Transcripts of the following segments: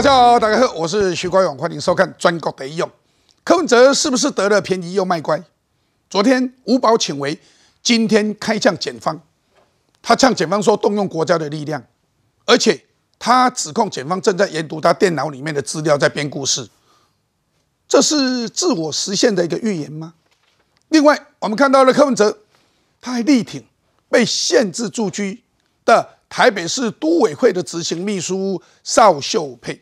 大家好，大家好，我是徐国勇，欢迎收看《专国的应用》。柯文哲是不是得了便宜又卖乖？昨天吴宝请为，今天开向检方。他向检方说动用国家的力量，而且他指控检方正在研读他电脑里面的资料，在编故事。这是自我实现的一个预言吗？另外，我们看到了柯文哲，他还力挺被限制住居的台北市都委会的执行秘书邵秀佩。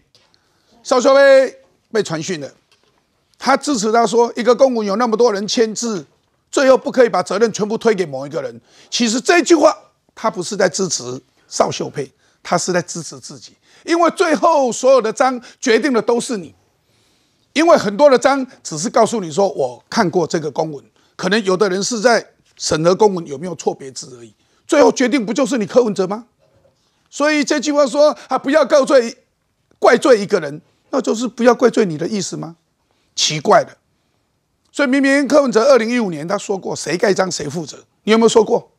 邵秀佩被传讯了，他支持他说：“一个公文有那么多人签字，最后不可以把责任全部推给某一个人。”其实这句话他不是在支持邵秀佩，他是在支持自己，因为最后所有的章决定的都是你。因为很多的章只是告诉你说：“我看过这个公文，可能有的人是在审核公文有没有错别字而已。”最后决定不就是你柯文哲吗？所以这句话说：“啊，不要告罪，怪罪一个人。”那就是不要怪罪你的意思吗？奇怪的，所以明明柯文哲二零一五年他说过谁盖章谁负责，你有没有说过？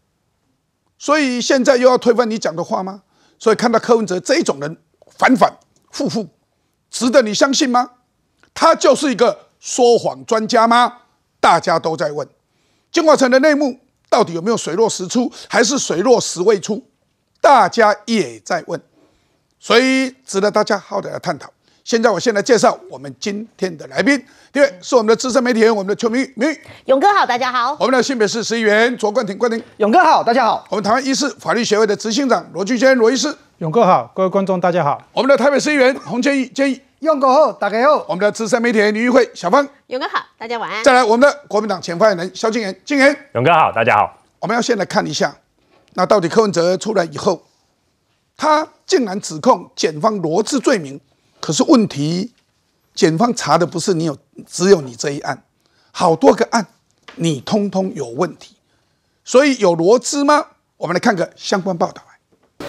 所以现在又要推翻你讲的话吗？所以看到柯文哲这种人反反复复，值得你相信吗？他就是一个说谎专家吗？大家都在问，金华城的内幕到底有没有水落石出，还是水落石未出？大家也在问，所以值得大家好的来探讨。现在我先来介绍我们今天的来宾，第一位是我们的资深媒体人，我们的邱明玉，明玉。勇哥好，大家好。我们的性别是司议员卓冠廷，冠廷。勇哥好，大家好。我们台湾医师法律学会的执行长罗俊坚，罗医师。勇哥好，各位观众大家好。我们的台北司议员洪建义，建议用过后打开后，我们的资深媒体人李玉慧，小芳。勇哥好，大家晚安。再来我们的国民党前发言人萧敬元，敬元。勇哥好，大家好。我们要先来看一下，那到底柯文哲出来以后，他竟然指控检方罗织罪名。可是问题，检方查的不是你有，只有你这一案，好多个案，你通通有问题，所以有逻辑吗？我们来看个相关报道。午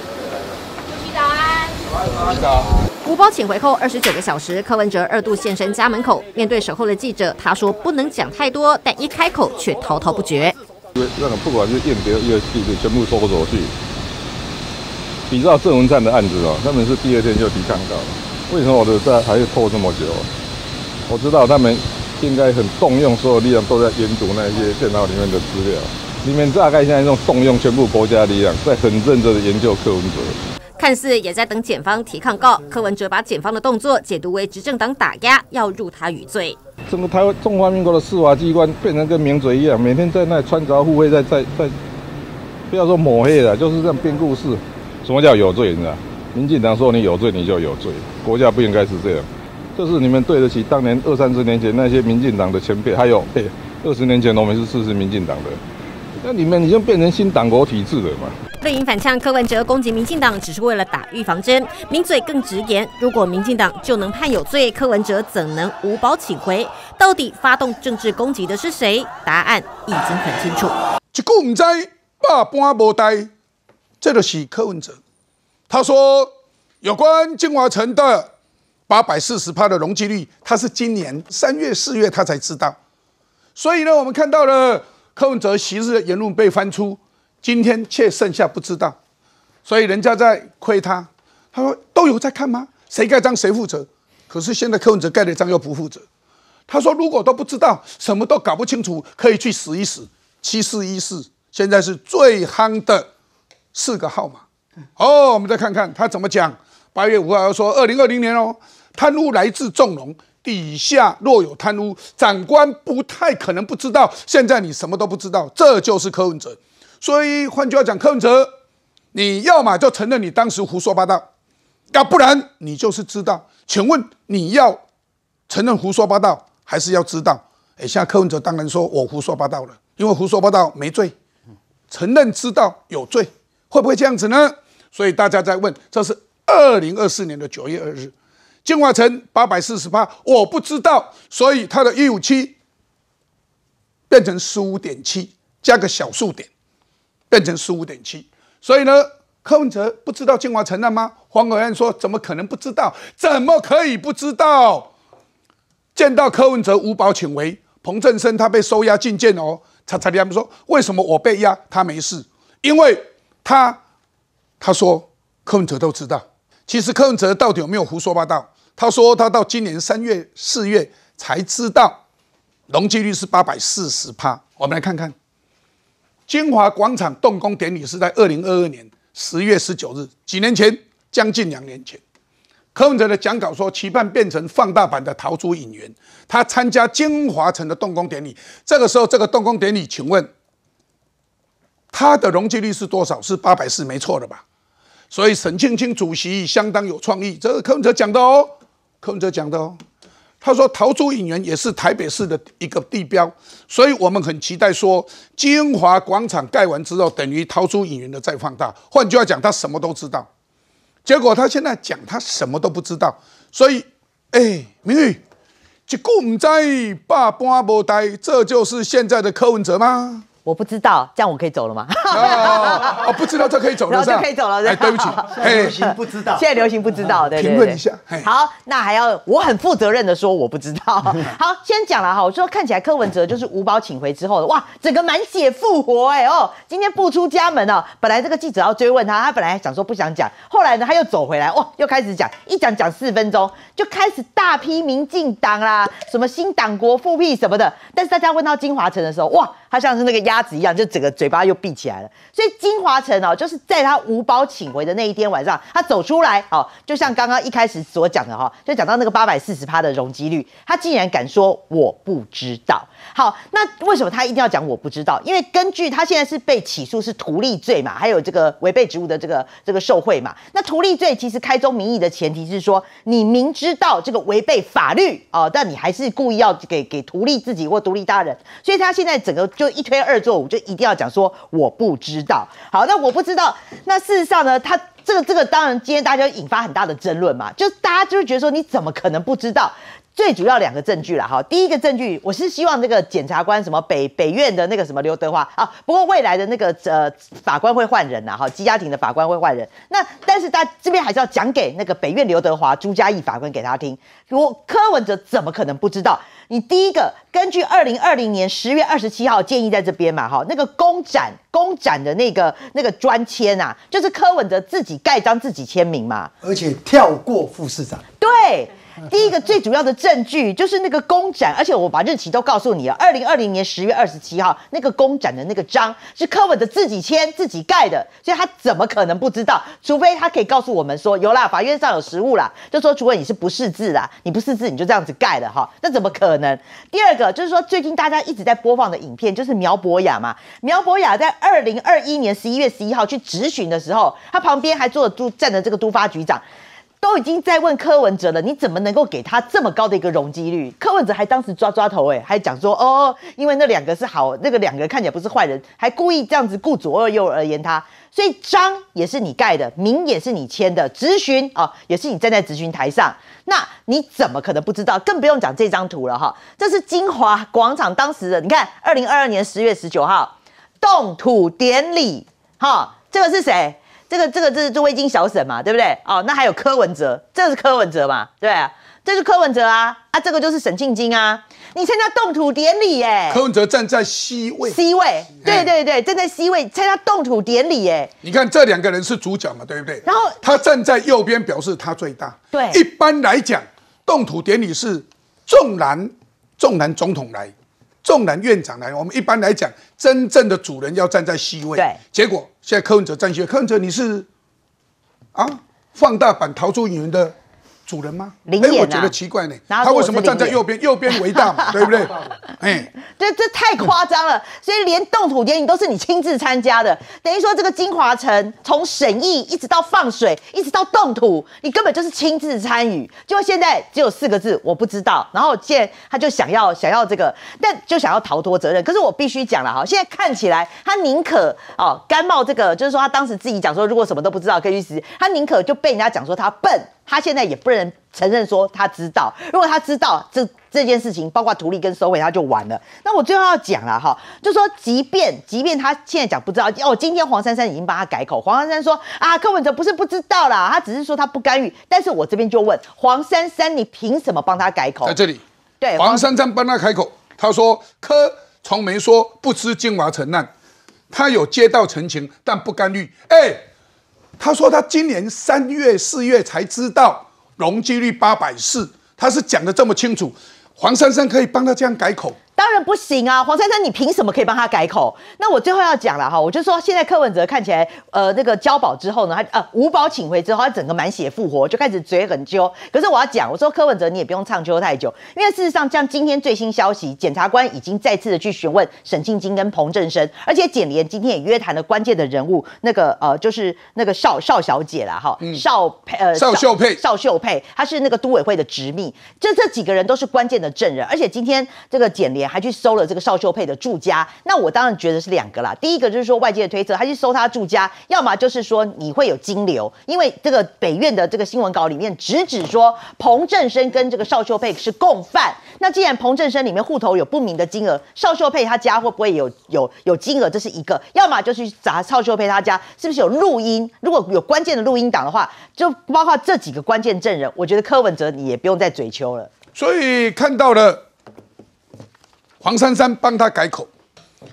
安，早安，午安。吴伯，请回后二十九个小时。柯文哲二度现身家门口，面对守候的记者，他说不能讲太多，但一开口却滔滔不绝。那个不管是验别一个地的，全部收回去。比照郑文灿的案子哦，他们是第二天就提纲了。为什么我的在还是拖这么久？我知道他们应该很动用所有力量，都在研读那些电脑里面的资料。你们大概现在用动用全部国家力量，在很认真的研究柯文哲。看似也在等检方提抗告，柯文哲把检方的动作解读为执政党打压，要入他有罪。整个台湾中华民国的司法机关变成跟名嘴一样，每天在那穿凿护卫，在在在，不要说抹黑了，就是这样编故事。什么叫有罪？你知道？民进党说你有罪，你就有罪。国家不应该是这样，这是你们对得起当年二三十年前那些民进党的前辈，还有二十年前我们是支持民进党的，那你们已经变成新党国体制了嘛？背影反呛柯文哲攻击民进党，只是为了打预防针。民嘴更直言，如果民进党就能判有罪，柯文哲怎能无保请回？到底发动政治攻击的是谁？答案已经很清楚。一个唔知，半班无呆，这就是柯文哲。他说。有关金华城的八百四十趴的容积率，他是今年三月、四月他才知道。所以呢，我们看到了柯文哲昔日的言论被翻出，今天却剩下不知道。所以人家在亏他。他说：“都有在看吗？谁盖章谁负责？”可是现在柯文哲盖的章又不负责。他说：“如果都不知道，什么都搞不清楚，可以去死一死，七四一四现在是最夯的四个号码。”哦，我们再看看他怎么讲。八月五号又说二零二零年哦，贪污来自纵容，底下若有贪污，长官不太可能不知道。现在你什么都不知道，这就是柯文哲。所以换句话讲，柯文哲，你要嘛就承认你当时胡说八道，要不然你就是知道。请问你要承认胡说八道，还是要知道？哎，现在柯文哲当然说我胡说八道了，因为胡说八道没罪，承认知道有罪，会不会这样子呢？所以大家在问，这是。二零二四年的九月二日，进华城八百四十八，我不知道，所以他的一五七变成十五点七，加个小数点变成十五点七。所以呢，柯文哲不知道进华城了吗？黄国彦说：“怎么可能不知道？怎么可以不知道？”见到柯文哲五保请回，彭振声他被收押进监哦。查查他们说：“为什么我被押？他没事？因为他他说柯文哲都知道。”其实柯文哲到底有没有胡说八道？他说他到今年三月四月才知道，容积率是八百四十趴。我们来看看，金华广场动工典礼是在二零二二年十月十九日，几年前，将近两年前，柯文哲的讲稿说期盼变成放大版的逃出影园。他参加金华城的动工典礼，这个时候这个动工典礼，请问他的容积率是多少？是八百四，没错的吧？所以沈庆青主席相当有创意，这是柯文哲讲的哦，柯文哲讲的哦。他说桃竹影园也是台北市的一个地标，所以我们很期待说，金华广场盖完之后，等于桃竹影园的再放大。换句话讲，他什么都知道，结果他现在讲他什么都不知道。所以，哎，明女，一个唔在，把半阿伯呆，这就是现在的柯文哲吗？我不知道，这样我可以走了吗？啊，不知道，就可以走了，就可以走了。对不起，流行不知道，现在流行不知道。评论一下。好，那还要我很负责任的说，我不知道。好，先讲了哈，我说看起来柯文哲就是五保请回之后的，哇，整个满血复活哎哦，今天不出家门哦。本来这个记者要追问他，他本来想说不想讲，后来呢他又走回来，哇，又开始讲，一讲讲四分钟，就开始大批民进党啦，什么新党国复辟什么的。但是大家问到金華城的时候，哇！他像是那个鸭子一样，就整个嘴巴又闭起来了。所以金华城哦，就是在他无保请回的那一天晚上，他走出来，哦，就像刚刚一开始所讲的哈，就讲到那个八百四十趴的容积率，他竟然敢说我不知道。好，那为什么他一定要讲我不知道？因为根据他现在是被起诉是图利罪嘛，还有这个违背职务的这个这个受贿嘛。那图利罪其实开宗明义的前提是说，你明知道这个违背法律哦，但你还是故意要给给图利自己或图利他人，所以他现在整个。就一推二做五，就一定要讲说我不知道。好，那我不知道。那事实上呢，他这个这个当然今天大家引发很大的争论嘛，就大家就会觉得说你怎么可能不知道？最主要两个证据了哈。第一个证据，我是希望那个检察官什么北北院的那个什么刘德华啊，不过未来的那个呃法官会换人呐哈，基家庭的法官会换人。那但是他这边还是要讲给那个北院刘德华朱家义法官给他听。我柯文哲怎么可能不知道？你第一个根据二零二零年十月二十七号建议在这边嘛，哈，那个公展公展的那个那个专签啊，就是柯文哲自己盖章自己签名嘛，而且跳过副市长，对。第一个最主要的证据就是那个公展，而且我把日期都告诉你了，二零二零年十月二十七号那个公展的那个章是柯文的自己签自己盖的，所以他怎么可能不知道？除非他可以告诉我们说，有啦，法院上有实物啦，就说除非你是不识字啦，你不识字你就这样子盖的哈，那怎么可能？第二个就是说，最近大家一直在播放的影片就是苗博雅嘛，苗博雅在二零二一年十一月十一号去质询的时候，他旁边还坐住站着这个督发局长。都已经在问柯文哲了，你怎么能够给他这么高的一个容积率？柯文哲还当时抓抓头，哎，还讲说哦，因为那两个是好，那个两个人看起来不是坏人，还故意这样子顾左而右而言他，所以章也是你盖的，名也是你签的，咨询啊也是你站在咨询台上，那你怎么可能不知道？更不用讲这张图了哈，这是金华广场当时的，你看二零二二年十月十九号动土典礼，哈，这个是谁？这个这个是朱威金小沈嘛，对不对？哦，那还有柯文哲，这是柯文哲嘛？对啊，这是柯文哲啊啊，这个就是沈庆金啊。你参加动土典礼耶？柯文哲站在 C 位，C 位，对对对，站在 C 位参加动土典礼耶。你看这两个人是主角嘛，对不对？然后他站在右边，表示他最大。对，一般来讲，动土典礼是纵男纵男总统来，纵男院长来。我们一般来讲，真正的主人要站在 C 位。对，结果。现在柯文哲站出来，柯文哲你是，啊，放大版逃出演员的。主人吗？哎，我觉得奇怪呢。他为什么站在右边？右边为大嘛，对不对？哎，这这太夸张了。所以连动土电影都是你亲自参加的，等于说这个金华城从审议一直到放水，一直到动土，你根本就是亲自参与。就现在只有四个字，我不知道。然后现在他就想要想要这个，但就想要逃脱责任。可是我必须讲了哈，现在看起来他宁可哦甘冒这个，就是说他当时自己讲说，如果什么都不知道可以去死，他宁可就被人家讲说他笨。他现在也不能承认说他知道，如果他知道这这件事情，包括图利跟收尾，他就完了。那我最后要讲了哈，就说即便即便他现在讲不知道，哦，今天黄珊珊已经帮他改口，黄珊珊说啊，柯文哲不是不知道啦，他只是说他不干预。但是我这边就问黄珊珊，你凭什么帮他改口？在这里，对，黄珊珊帮他开口，他说柯从没说不知金华城揽，他有接到陈情，但不干预。哎。他说他今年三月四月才知道容积率八百四，他是讲的这么清楚，黄珊珊可以帮他这样改口。当然不行啊，黄珊珊，你凭什么可以帮他改口？那我最后要讲了哈，我就说现在柯文哲看起来，呃，那个交保之后呢，他呃吴保请回之后，他整个满血复活，就开始嘴很揪。可是我要讲，我说柯文哲，你也不用唱揪太久，因为事实上，像今天最新消息，检察官已经再次的去询问沈庆金跟彭振生，而且检联今天也约谈了关键的人物，那个呃，就是那个邵邵小姐了哈，邵呃邵秀佩，邵秀佩，她是那个都委会的执秘，这这几个人都是关键的证人，而且今天这个检联。还去搜了这个邵秀佩的住家，那我当然觉得是两个啦。第一个就是说外界的推测，他去搜他住家，要么就是说你会有金流，因为这个北院的这个新闻稿里面直指说彭正生跟这个邵秀佩是共犯。那既然彭正生里面户头有不明的金额，邵秀佩他家会不会有有有金额？这是一个，要么就去砸邵秀佩他家是不是有录音，如果有关键的录音档的话，就包括这几个关键证人，我觉得柯文哲你也不用再嘴求了。所以看到了。黄珊珊帮他改口，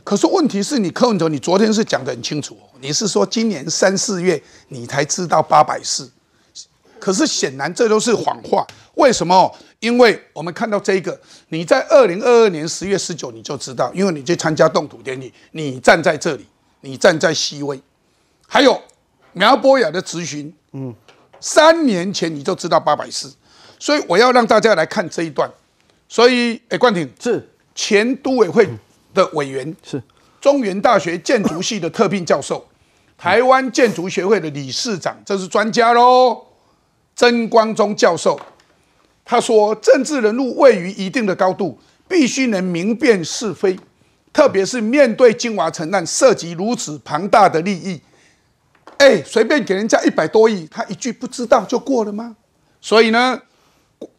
可是问题是你柯文哲，你昨天是讲得很清楚，你是说今年三四月你才知道八百四，可是显然这都是谎话。为什么？因为我们看到这个，你在二零二二年十月十九你就知道，因为你去参加动土典礼，你站在这里，你站在 C 位，还有苗博雅的咨询，嗯，三年前你就知道八百四，所以我要让大家来看这一段。所以，哎，冠廷是。前都委会的委员是中原大学建筑系的特聘教授，台湾建筑学会的理事长，这是专家喽，曾光忠教授。他说，政治人物位于一定的高度，必须能明辨是非，特别是面对金华城案涉及如此庞大的利益，哎，随便给人家一百多亿，他一句不知道就过了吗？所以呢？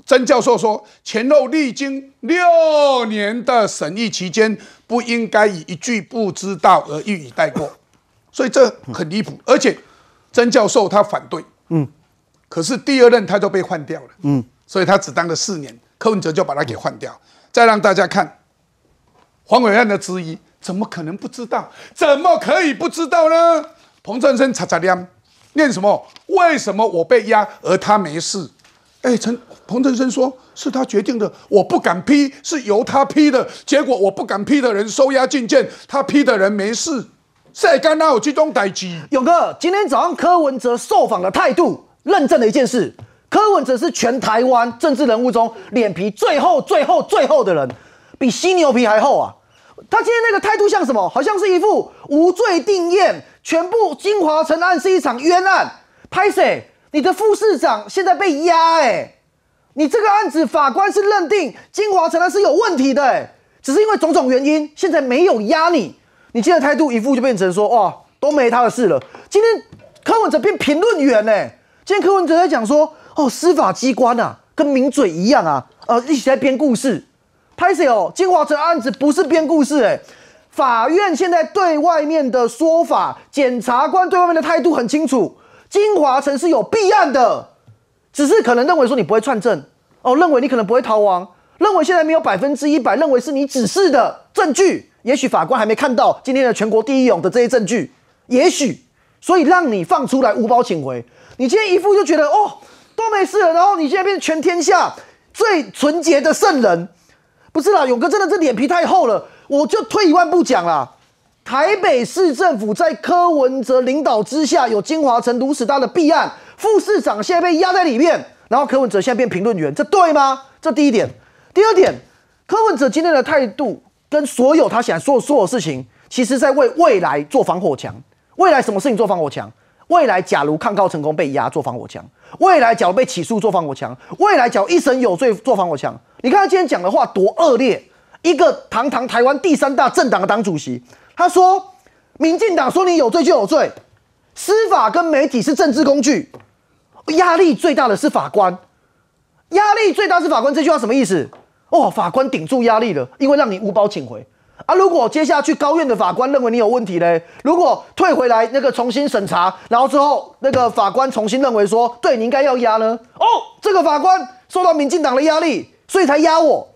曾教授说：“前后历经六年的审议期间，不应该以一句不知道而予以带过，所以这很离谱。而且曾教授他反对，嗯，可是第二任他就被换掉了，嗯，所以他只当了四年，柯文哲就把他给换掉，再让大家看黄伟汉的质疑，怎么可能不知道？怎么可以不知道呢？彭振声擦擦亮，念什么？为什么我被压，而他没事？哎，陈。”彭振生说：“是他决定的，我不敢批，是由他批的。结果我不敢批的人收押进监，他批的人没事。谁敢拿我集中代志？”勇哥，今天早上柯文哲受访的态度，认证了一件事：柯文哲是全台湾政治人物中脸皮最厚、最厚、最厚的人，比犀牛皮还厚啊！他今天那个态度像什么？好像是一副无罪定谳。全部金华城案是一场冤案。拍谁？你的副市长现在被压哎。你这个案子，法官是认定金华城他是有问题的，哎，只是因为种种原因，现在没有压你。你今天态度一副就变成说，哇，都没他的事了。今天柯文哲变评论员呢？今天柯文哲在讲说，哦，司法机关呐，跟名嘴一样啊，呃，一起在编故事。拍谁哦？金华城案子不是编故事，哎，法院现在对外面的说法，检察官对外面的态度很清楚，金华城是有弊案的。只是可能认为说你不会串证哦，认为你可能不会逃亡，认为现在没有百分之一百认为是你指示的证据，也许法官还没看到今天的全国第一勇的这些证据，也许所以让你放出来无包请回，你今天一副就觉得哦都没事了，然后你现在变成全天下最纯洁的圣人，不是啦勇哥真的这脸皮太厚了，我就退一万步讲啦，台北市政府在柯文哲领导之下有金华城如此大的弊案。副市长现在被压在里面，然后柯文哲现在变评论员，这对吗？这第一点，第二点，柯文哲今天的态度跟所有他想的所有事情，其实在为未来做防火墙。未来什么事情做防火墙？未来假如抗告成功被压做防火墙，未来假如被起诉做防火墙，未来假如一审有罪做防火墙。你看他今天讲的话多恶劣！一个堂堂台湾第三大政党的党主席，他说民进党说你有罪就有罪，司法跟媒体是政治工具。压力最大的是法官，压力最大是法官这句话什么意思？哦，法官顶住压力了，因为让你无保请回啊。如果接下去高院的法官认为你有问题嘞，如果退回来那个重新审查，然后之后那个法官重新认为说，对你应该要压呢。哦，这个法官受到民进党的压力，所以才压我。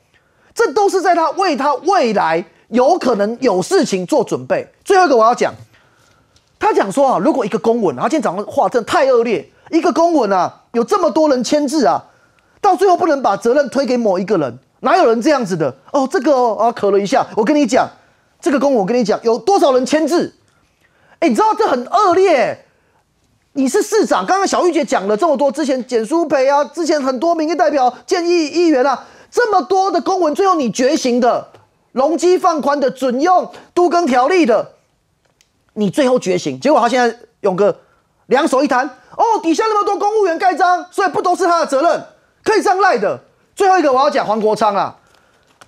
这都是在他为他未来有可能有事情做准备。最后一个我要讲，他讲说啊，如果一个公文，他今天早上话真太恶劣。一个公文啊，有这么多人签字啊，到最后不能把责任推给某一个人，哪有人这样子的？哦，这个啊，咳了一下，我跟你讲，这个公文我跟你讲，有多少人签字？哎，你知道这很恶劣。你是市长，刚刚小玉姐讲了这么多，之前简书培啊，之前很多民意代表、建议议员啊，这么多的公文，最后你觉醒的，容积放宽的准用都更条例的，你最后觉醒，结果他现在勇哥两手一摊。哦，底下那么多公务员盖章，所以不都是他的责任？可以样赖的。最后一个我要讲黄国昌啊，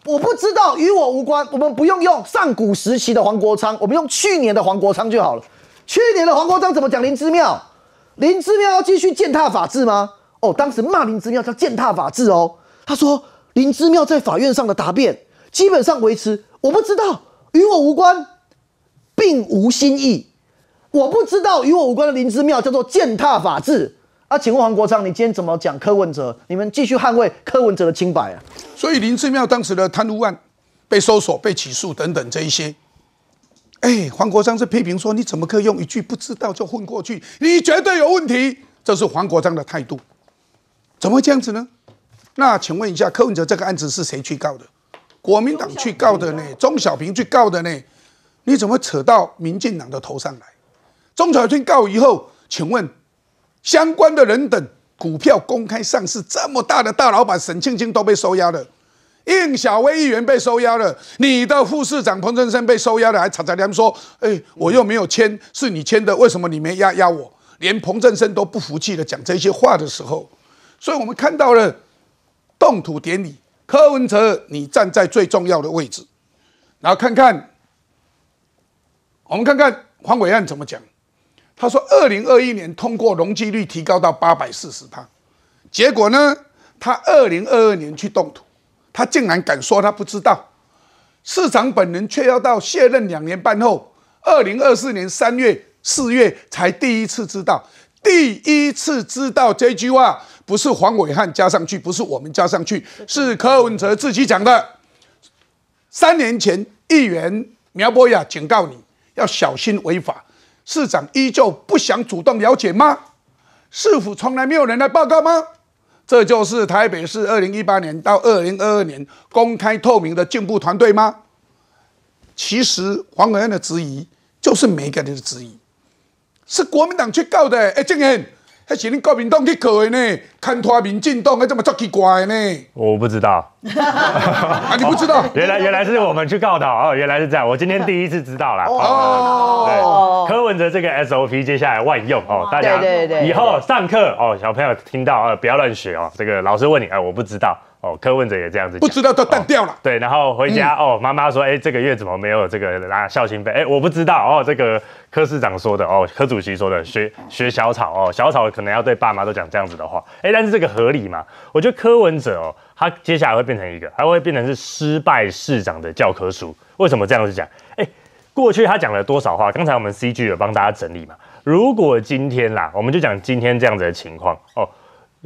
我不知道，与我无关。我们不用用上古时期的黄国昌，我们用去年的黄国昌就好了。去年的黄国昌怎么讲林之妙？林之妙要继续践踏法治吗？哦，当时骂林之妙叫践踏法治哦。他说林之妙在法院上的答辩基本上维持，我不知道，与我无关，并无新意。我不知道与我无关的林之妙叫做践踏法治啊？请问黄国昌，你今天怎么讲柯文哲？你们继续捍卫柯文哲的清白啊？所以林志妙当时的贪污案被搜索、被起诉等等这一些，哎，黄国昌是批评说你怎么可以用一句不知道就混过去？你绝对有问题，这是黄国昌的态度。怎么会这样子呢？那请问一下，柯文哲这个案子是谁去告的？国民党去告的呢？钟小平去告的呢？你怎么扯到民进党的头上来？中小军告以后，请问相关的人等股票公开上市，这么大的大老板沈庆清都被收押了，应小薇议员被收押了，你的副市长彭振生被收押了，还吵吵他们说：“哎，我又没有签，是你签的，为什么你没押押我？”连彭振生都不服气的讲这些话的时候，所以我们看到了动土典礼，柯文哲你站在最重要的位置，然后看看我们看看黄伟案怎么讲。他说：“二零二一年通过容积率提高到八百四十帕，结果呢？他二零二二年去动土，他竟然敢说他不知道。市长本人却要到卸任两年半后，二零二四年三月四月才第一次知道，第一次知道这句话不是黄伟汉加上去，不是我们加上去，是柯文哲自己讲的。三年前，议员苗博雅警告你要小心违法。”市长依旧不想主动了解吗？市府从来没有人来报告吗？这就是台北市二零一八年到二零二二年公开透明的进步团队吗？其实黄国恩的质疑就是每个人的质疑，是国民党去告的。哎，郑言。还是你国民党去的呢，牵拖民进党，哎，怎么这奇怪呢？我不知道，啊，你不知道，原来原来是我们去告的哦，原来是这样，我今天第一次知道啦。哦。哦，柯文哲这个 SOP 接下来万用哦，大家以后上课哦，小朋友听到啊，不要乱学哦，这个老师问你，哎，我不知道。哦，柯文哲也这样子，不知道都淡掉了。对，然后回家哦，妈妈说：“哎，这个月怎么没有这个拿孝心费？”哎，我不知道哦，这个柯市长说的哦，柯主席说的，学学小草哦，小草可能要对爸妈都讲这样子的话。哎，但是这个合理吗？我觉得柯文哲哦，他接下来会变成一个，他会变成是失败市长的教科书。为什么这样子讲？哎，过去他讲了多少话？刚才我们 C G 有帮大家整理嘛。如果今天啦，我们就讲今天这样子的情况哦。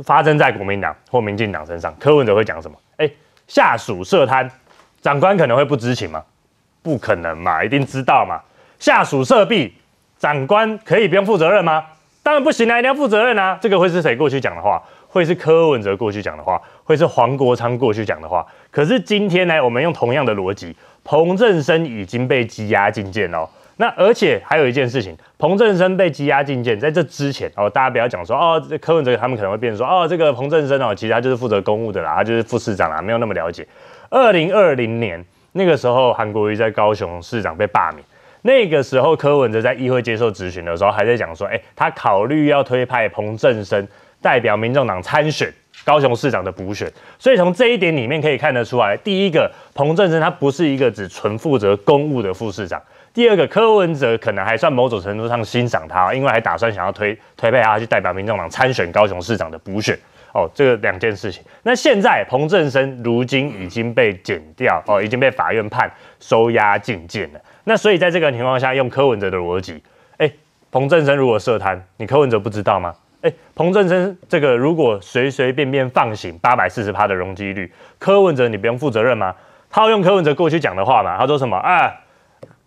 发生在国民党或民进党身上，柯文哲会讲什么？哎，下属涉贪，长官可能会不知情吗？不可能嘛，一定知道嘛。下属涉弊，长官可以不用负责任吗？当然不行啦，一定要负责任啊。这个会是谁过去讲的话？会是柯文哲过去讲的话？会是黄国昌过去讲的话？可是今天呢，我们用同样的逻辑，彭振声已经被羁押进监喽。那而且还有一件事情，彭振生被羁押禁见，在这之前，哦，大家不要讲说哦，柯文哲他们可能会变成说哦，这个彭振生哦，其实他就是负责公务的啦，他就是副市长啦，没有那么了解。二零二零年那个时候，韩国瑜在高雄市长被罢免，那个时候柯文哲在议会接受质询的时候，还在讲说，哎，他考虑要推派彭振生代表民众党参选高雄市长的补选，所以从这一点里面可以看得出来，第一个，彭振生他不是一个只纯负责公务的副市长。第二个柯文哲可能还算某种程度上欣赏他，因为还打算想要推推派他去代表民众党参选高雄市长的补选哦。这个两件事情。那现在彭振声如今已经被剪掉哦，已经被法院判收押禁见了。那所以在这个情况下，用柯文哲的逻辑，哎，彭振声如果涉贪，你柯文哲不知道吗？哎，彭振声这个如果随随便便放行八百四十趴的容积率，柯文哲你不用负责任吗？要用柯文哲过去讲的话嘛，他说什么啊？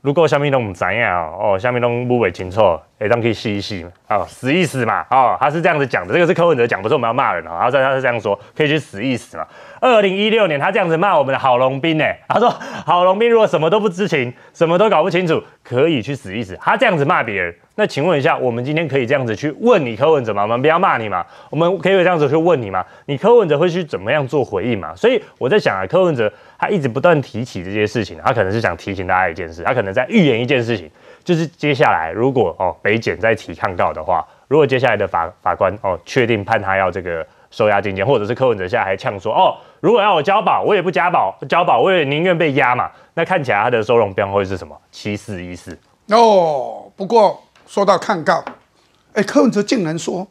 如果小米东唔知呀，哦，小米东唔为清楚，诶，当可以死一嘛，哦，死一死嘛，哦，他是这样子讲的，这个是柯文哲讲，不是我们要骂人哦，他他是这样说，可以去死一死嘛。二零一六年，他这样子骂我们的郝龙斌诶，他说郝龙斌如果什么都不知情，什么都搞不清楚，可以去死一死。他这样子骂别人，那请问一下，我们今天可以这样子去问你柯文哲吗？我们不要骂你嘛？我们可以这样子去问你吗？你柯文哲会去怎么样做回应嘛？所以我在想啊，柯文哲。他一直不断提起这些事情，他可能是想提醒大家一件事，他可能在预言一件事情，就是接下来如果哦北检再提抗告的话，如果接下来的法法官哦确定判他要这个收押金钱，或者是柯文哲现在还呛说哦如果要我交保，我也不加保，交保我也宁愿被押嘛，那看起来他的收容标会是什么七四一四哦。不过说到抗告，哎，柯文哲竟然说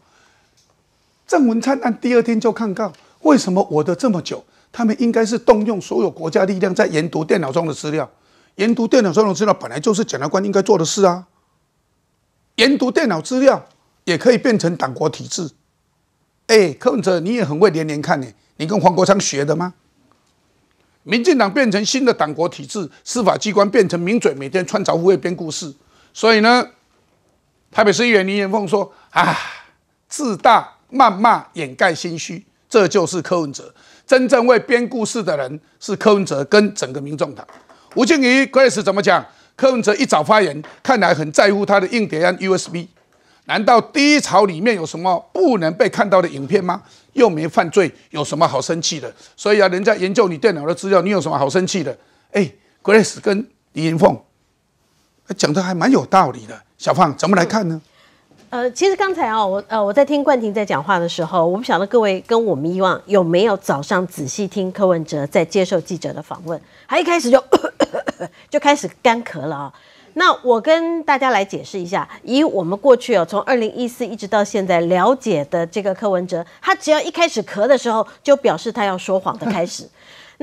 郑文灿案第二天就抗告，为什么我的这么久？他们应该是动用所有国家力量，在研读电脑中的资料。研读电脑中的资料本来就是检察官应该做的事啊。研读电脑资料也可以变成党国体制。哎，柯文哲，你也很会连连看呢？你跟黄国昌学的吗？民进党变成新的党国体制，司法机关变成名嘴，每天穿凿附会编故事。所以呢，台北市议员林元凤说：“啊，自大、谩骂、掩盖心虚，这就是柯文哲。”真正会编故事的人是柯文哲跟整个民众党。吴静怡 Grace 怎么讲？柯文哲一早发言，看来很在乎他的硬碟安 USB。难道第一潮里面有什么不能被看到的影片吗？又没犯罪，有什么好生气的？所以啊，人家研究你电脑的资料，你有什么好生气的？哎，Grace 跟李云凤讲的还蛮有道理的。小胖怎么来看呢？呃，其实刚才啊，我呃我在听冠廷在讲话的时候，我不晓得各位跟我们以往有没有早上仔细听柯文哲在接受记者的访问，他一开始就 就开始干咳了啊。那我跟大家来解释一下，以我们过去哦，从二零一四一直到现在了解的这个柯文哲，他只要一开始咳的时候，就表示他要说谎的开始。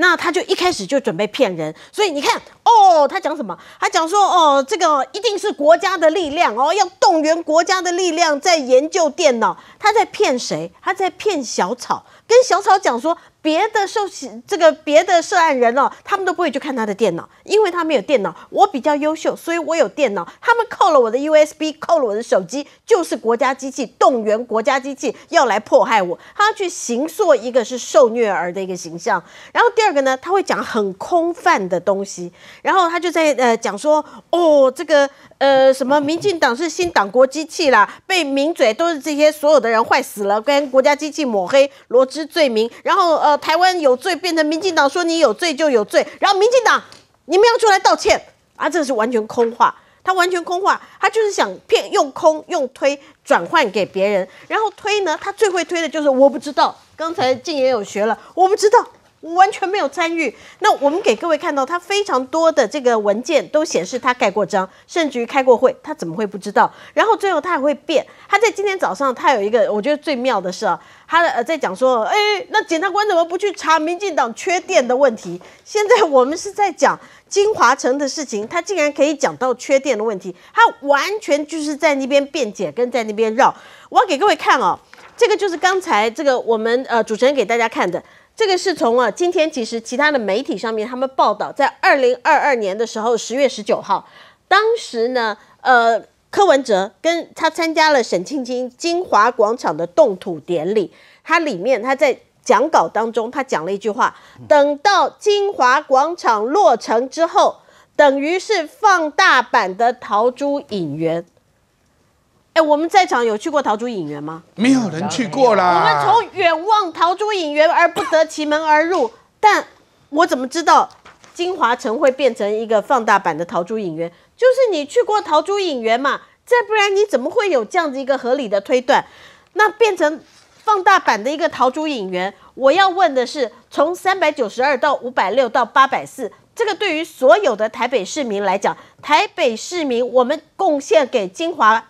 那他就一开始就准备骗人，所以你看，哦，他讲什么？他讲说，哦，这个一定是国家的力量哦，要动员国家的力量在研究电脑。他在骗谁？他在骗小草，跟小草讲说，别的受这个别的涉案人哦，他们都不会去看他的电脑。因为他没有电脑，我比较优秀，所以我有电脑。他们扣了我的 USB，扣了我的手机，就是国家机器动员国家机器要来迫害我。他去行塑一个是受虐儿的一个形象，然后第二个呢，他会讲很空泛的东西，然后他就在呃讲说，哦，这个呃什么民进党是新党国机器啦，被名嘴都是这些所有的人坏死了，跟国家机器抹黑罗织罪名，然后呃台湾有罪变成民进党说你有罪就有罪，然后民进党。你们要出来道歉啊！这是完全空话，他完全空话，他就是想骗，用空用推转换给别人，然后推呢，他最会推的就是我不知道，刚才静也有学了，我不知道。完全没有参与。那我们给各位看到，他非常多的这个文件都显示他盖过章，甚至于开过会，他怎么会不知道？然后最后他还会变。他在今天早上，他有一个我觉得最妙的是啊，他呃在讲说，哎，那检察官怎么不去查民进党缺电的问题？现在我们是在讲金华城的事情，他竟然可以讲到缺电的问题，他完全就是在那边辩解，跟在那边绕。我要给各位看哦，这个就是刚才这个我们呃主持人给大家看的。这个是从啊，今天其实其他的媒体上面他们报道，在二零二二年的时候，十月十九号，当时呢，呃，柯文哲跟他参加了沈庆清金华广场的动土典礼，他里面他在讲稿当中，他讲了一句话，等到金华广场落成之后，等于是放大版的桃株影园。我们在场有去过桃竹影园吗？没有人去过啦。我们从远望桃竹影园而不得其门而入，但我怎么知道金华城会变成一个放大版的桃竹影园？就是你去过桃竹影园嘛？再不然你怎么会有这样子一个合理的推断？那变成放大版的一个桃竹影园，我要问的是，从三百九十二到五百六到八百四，这个对于所有的台北市民来讲，台北市民我们贡献给金华。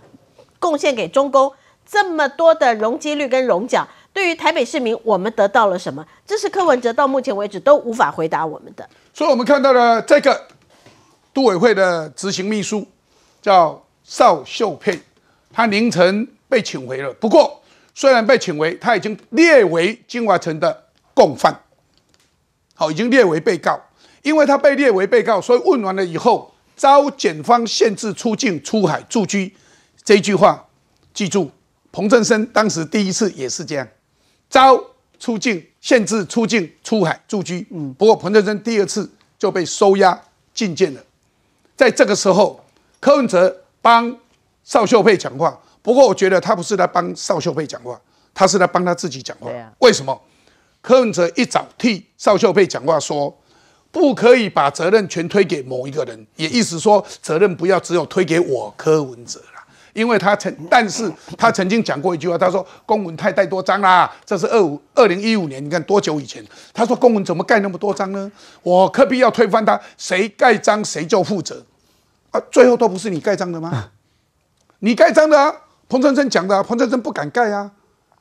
贡献给中工这么多的容积率跟容奖，对于台北市民，我们得到了什么？这是柯文哲到目前为止都无法回答我们的。所以，我们看到的这个都委会的执行秘书叫邵秀佩，他凌晨被请回了。不过，虽然被请回，他已经列为金华城的共犯，好，已经列为被告。因为他被列为被告，所以问完了以后，遭检方限制出境、出海、驻居。这句话记住，彭正生当时第一次也是这样，招出境限制出境出海驻居。嗯，不过彭正生第二次就被收押进见了。在这个时候，柯文哲帮邵秀佩讲话，不过我觉得他不是在帮邵秀佩讲话，他是来帮他自己讲话。啊，为什么？柯文哲一早替邵秀佩讲话，说不可以把责任全推给某一个人，也意思说责任不要只有推给我柯文哲。因为他曾，但是他曾经讲过一句话，他说公文太太多章啦，这是二五二零一五年，你看多久以前？他说公文怎么盖那么多章呢？我可必要推翻他？谁盖章谁就负责，啊，最后都不是你盖章的吗？你盖章的，啊，彭正正讲的，啊，彭正正不敢盖啊，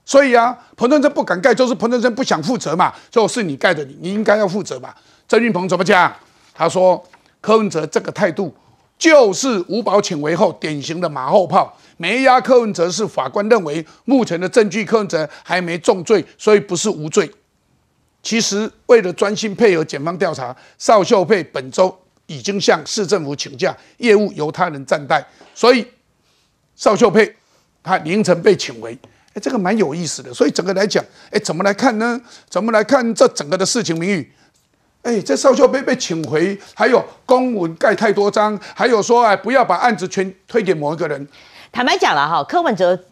所以啊，彭正正不敢盖，就是彭正正不想负责嘛，就是你盖的，你应该要负责吧？曾俊鹏怎么讲？他说柯文哲这个态度。就是吴保请回后典型的马后炮没押柯文哲是法官认为目前的证据柯文哲还没重罪所以不是无罪。其实为了专心配合检方调查，邵秀佩本周已经向市政府请假，业务由他人暂代，所以邵秀佩他凌晨被请回。哎，这个蛮有意思的。所以整个来讲，哎，怎么来看呢？怎么来看这整个的事情？名誉？哎，这邵秀被被请回，还有公文盖太多章，还有说哎，不要把案子全推给某一个人。坦白讲了哈，柯文哲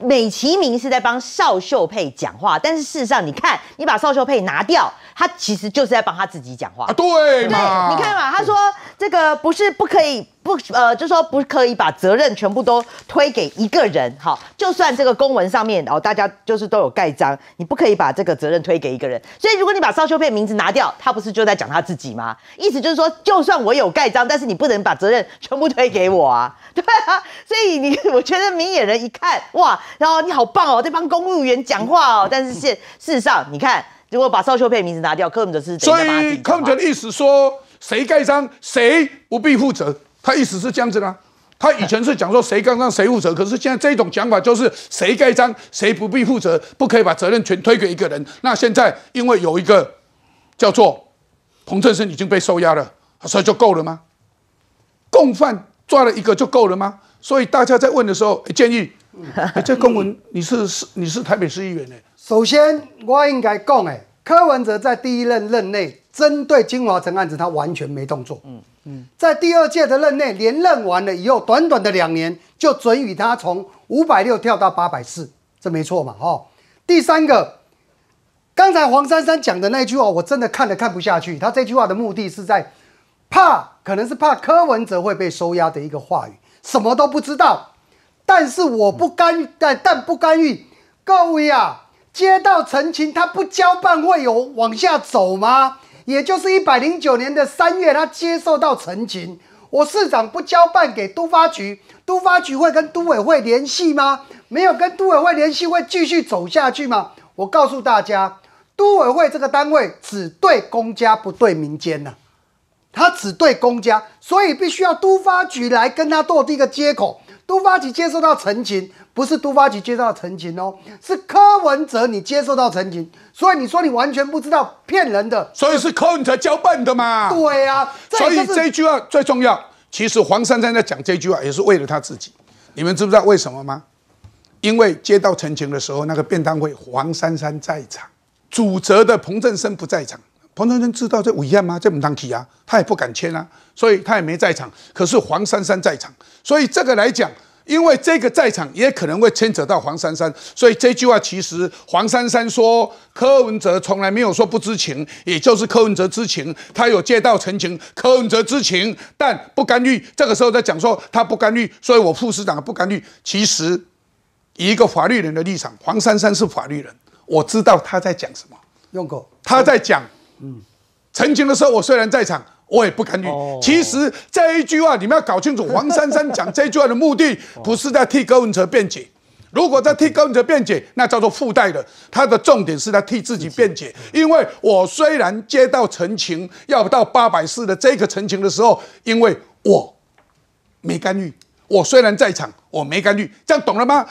美其名是在帮邵秀佩讲话，但是事实上，你看你把邵秀佩拿掉，他其实就是在帮他自己讲话啊，对嘛？你看嘛，他说这个不是不可以。不，呃，就说不可以把责任全部都推给一个人。好，就算这个公文上面，哦，大家就是都有盖章，你不可以把这个责任推给一个人。所以，如果你把邵秀佩名字拿掉，他不是就在讲他自己吗？意思就是说，就算我有盖章，但是你不能把责任全部推给我啊。对啊，所以你，我觉得明眼人一看，哇，然后你好棒哦，在帮公务员讲话哦。但是现事实上，你看，如果把邵秀佩名字拿掉，柯文哲是等所以，柯文哲的意思说，谁盖章，谁不必负责。他意思是这样子啦，他以前是讲说谁盖章谁负责，可是现在这种讲法就是谁盖章谁不必负责，不可以把责任全推给一个人。那现在因为有一个叫做彭振生已经被收押了，所以就够了吗？共犯抓了一个就够了吗？所以大家在问的时候，建议，这公文你是是你是台北市议员呢？首先我应该讲哎，柯文哲在第一任任内针对金华城案子他完全没动作。嗯。在第二届的任内连任完了以后，短短的两年就准予他从五百六跳到八百四，这没错嘛？哈！第三个，刚才黄珊珊讲的那句话，我真的看了看不下去。他这句话的目的是在怕，可能是怕柯文哲会被收押的一个话语。什么都不知道，但是我不干预，但不干预。各位啊，接到陈情，他不交办会有往下走吗？也就是一百零九年的三月，他接受到陈情，我市长不交办给都发局，都发局会跟都委会联系吗？没有跟都委会联系，会继续走下去吗？我告诉大家，都委会这个单位只对公家，不对民间呐，他只对公家，所以必须要都发局来跟他做这个接口。都发起接受到陈情，不是都发起接受到陈情哦，是柯文哲你接受到陈情，所以你说你完全不知道，骗人的，所以是柯文哲教笨的嘛？对啊，所以这句话最重要。其实黄珊珊在讲这句话也是为了他自己，你们知不知道为什么吗？因为接到陈情的时候，那个便当会黄珊珊在场，主责的彭振生不在场。黄春春知道这伪案吗？这不当提啊，他也不敢签啊，所以他也没在场。可是黄珊珊在场，所以这个来讲，因为这个在场也可能会牵扯到黄珊珊，所以这句话其实黄珊珊说柯文哲从来没有说不知情，也就是柯文哲知情，他有借道陈情，柯文哲知情但不干预。这个时候在讲说他不干预，所以我副市长不干预。其实一个法律人的立场，黄珊珊是法律人，我知道他在讲什么。用过，他在讲。嗯，陈情的时候，我虽然在场，我也不干预。其实这一句话，你们要搞清楚，黄珊珊讲这句话的目的不是在替高文哲辩解。如果在替高文哲辩解，那叫做附带的。他的重点是在替自己辩解。因为我虽然接到陈情要到八百四的这个陈情的时候，因为我没干预，我虽然在场，我没干预，这样懂了吗？